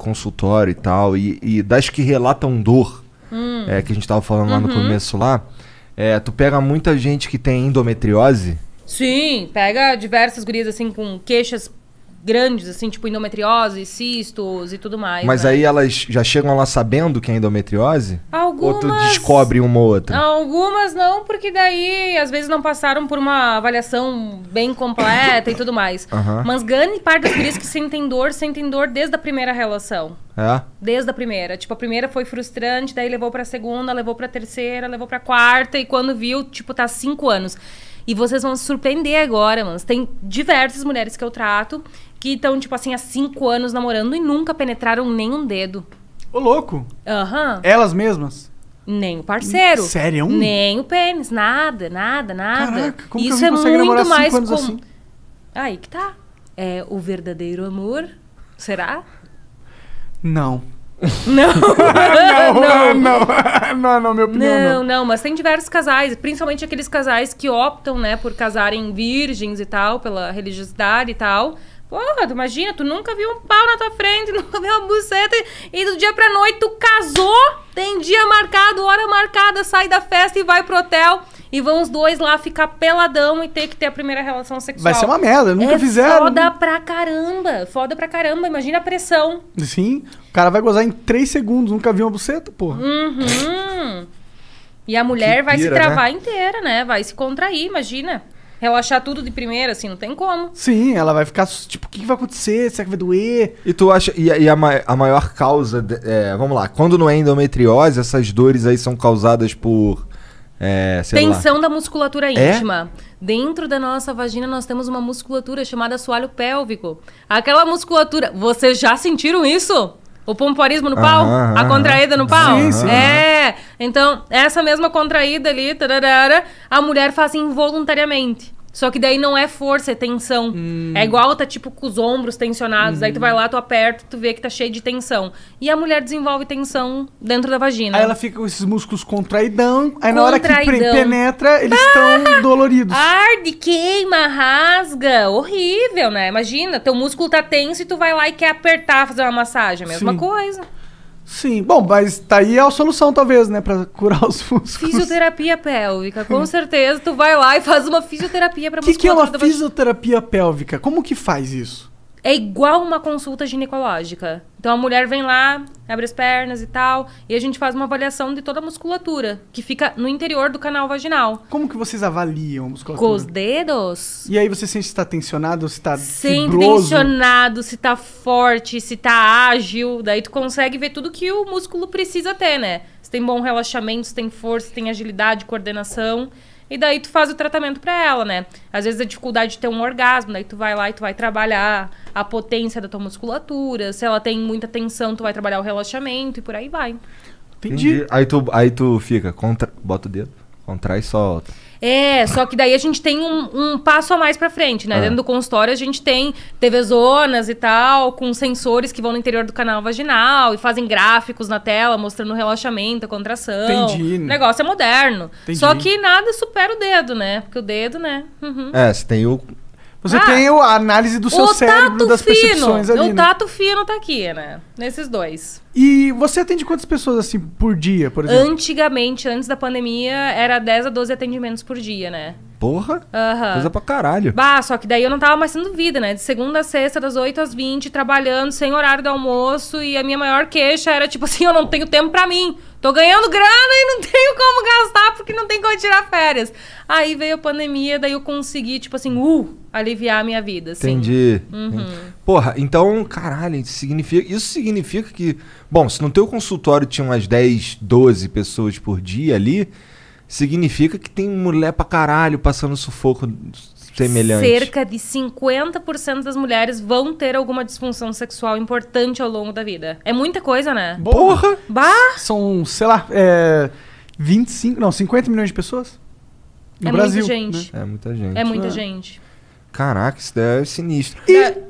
consultório e tal, e, e das que relatam dor, hum. é, que a gente estava falando uhum. lá no uhum. começo lá, é, tu pega muita gente que tem endometriose. Sim, pega diversas gurias assim com queixas grandes, assim, tipo endometriose, cistos e tudo mais. Mas né? aí elas já chegam lá sabendo que é endometriose? Ah, algumas. Ou tu descobre uma ou outra? Algumas não, porque daí às vezes não passaram por uma avaliação bem completa e tudo mais. Uhum. Mas grande parte das gurias que sentem dor, sentem dor desde a primeira relação. É? Desde a primeira. Tipo, a primeira foi frustrante, daí levou pra segunda, levou pra terceira, levou pra quarta, e quando viu, tipo, tá cinco anos. E vocês vão se surpreender agora, mano. Tem diversas mulheres que eu trato que estão, tipo assim, há cinco anos namorando e nunca penetraram nem um dedo. Ô, louco! Aham. Elas mesmas? Nem o parceiro. Sério? Nem o pênis, nada, nada, nada. Caraca, como Isso que é muito mais comum. Assim? Aí que tá. É o verdadeiro amor. Será? Não. Não. não, não, não, não, não, minha opinião não, não. Não, mas tem diversos casais, principalmente aqueles casais que optam, né, por casarem virgens e tal, pela religiosidade e tal, Porra, tu imagina, tu nunca viu um pau na tua frente, nunca viu uma buceta e do dia pra noite tu casou, tem dia marcado, hora marcada, sai da festa e vai pro hotel. E vão os dois lá ficar peladão e ter que ter a primeira relação sexual. Vai ser uma merda, nunca é fizeram. Foda pra caramba, foda pra caramba, imagina a pressão. Sim, o cara vai gozar em 3 segundos, nunca viu uma buceta, porra. Uhum. E a mulher que vai pira, se né? travar né? inteira, né? Vai se contrair, imagina relaxar tudo de primeira, assim, não tem como. Sim, ela vai ficar, tipo, o que, que vai acontecer? Será que vai doer? E tu acha, e, e a, a maior causa, de, é, vamos lá, quando não é endometriose, essas dores aí são causadas por... É, Tensão lá. da musculatura é? íntima. É? Dentro da nossa vagina nós temos uma musculatura chamada assoalho pélvico. Aquela musculatura. Vocês já sentiram isso? O pompoarismo no pau? a contraída no pau? Sim, sim. É. Então, essa mesma contraída ali, tararara, a mulher faz assim involuntariamente. Só que daí não é força, é tensão. Hum. É igual tá tipo com os ombros tensionados. Hum. Daí tu hum. vai lá, tu aperta, tu vê que tá cheio de tensão. E a mulher desenvolve tensão dentro da vagina. Aí ela fica com esses músculos contraidão. Aí contraidão. na hora que penetra, eles estão ah! doloridos. Arde, queima, rasga. Horrível, né? Imagina, teu músculo tá tenso e tu vai lá e quer apertar, fazer uma massagem. É mesma Sim. coisa. Sim, bom, mas tá aí a solução, talvez, né? Pra curar os músculos. Fisioterapia pélvica, com certeza. Tu vai lá e faz uma fisioterapia pra musculatura. O que, que é uma fisioterapia pélvica? Como que faz isso? é igual uma consulta ginecológica. Então a mulher vem lá, abre as pernas e tal, e a gente faz uma avaliação de toda a musculatura que fica no interior do canal vaginal. Como que vocês avaliam a musculatura? Com os dedos. E aí você sente se está tensionado, se está Sente tensionado, se está forte, se está ágil, daí tu consegue ver tudo que o músculo precisa ter, né? Se tem bom relaxamento, se tem força, se tem agilidade, coordenação. E daí tu faz o tratamento para ela, né? Às vezes a dificuldade de ter um orgasmo, daí tu vai lá e tu vai trabalhar a potência da tua musculatura. Se ela tem muita tensão, tu vai trabalhar o relaxamento e por aí vai. Entendi. Entendi. Aí, tu, aí tu fica, contra, bota o dedo, contrai e solta. É, só que daí a gente tem um, um passo a mais pra frente, né? Ah. Dentro do consultório a gente tem TV zonas e tal, com sensores que vão no interior do canal vaginal e fazem gráficos na tela mostrando relaxamento, contração. Entendi. O negócio é moderno. Entendi. Só que nada supera o dedo, né? Porque o dedo, né? Uhum. É, você tem o você ah, tem a análise do seu cérebro, das fino, percepções ali. O né? tato fino tá aqui, né? Nesses dois. E você atende quantas pessoas assim por dia, por exemplo? Antigamente, antes da pandemia, era 10 a 12 atendimentos por dia, né? Porra! Uhum. Coisa pra caralho. Bah, só que daí eu não tava mais sendo vida, né? De segunda a sexta, das 8 às 20, trabalhando sem horário do almoço. E a minha maior queixa era tipo assim: eu não tenho tempo pra mim. Tô ganhando grana e não tenho como gastar porque não tem como tirar férias. Aí veio a pandemia, daí eu consegui, tipo assim, uh, aliviar a minha vida. Assim. Entendi. Uhum. Porra, então, caralho, isso significa, isso significa que. Bom, se no teu consultório tinha umas 10, 12 pessoas por dia ali significa que tem mulher pra caralho passando sufoco semelhante. Cerca de 50% das mulheres vão ter alguma disfunção sexual importante ao longo da vida. É muita coisa, né? Porra! Bah! São, sei lá, é, 25, não, 50 milhões de pessoas? No é Brasil. Muita gente. Né? É muita gente. É muita é. gente. Caraca, isso daí é sinistro. E...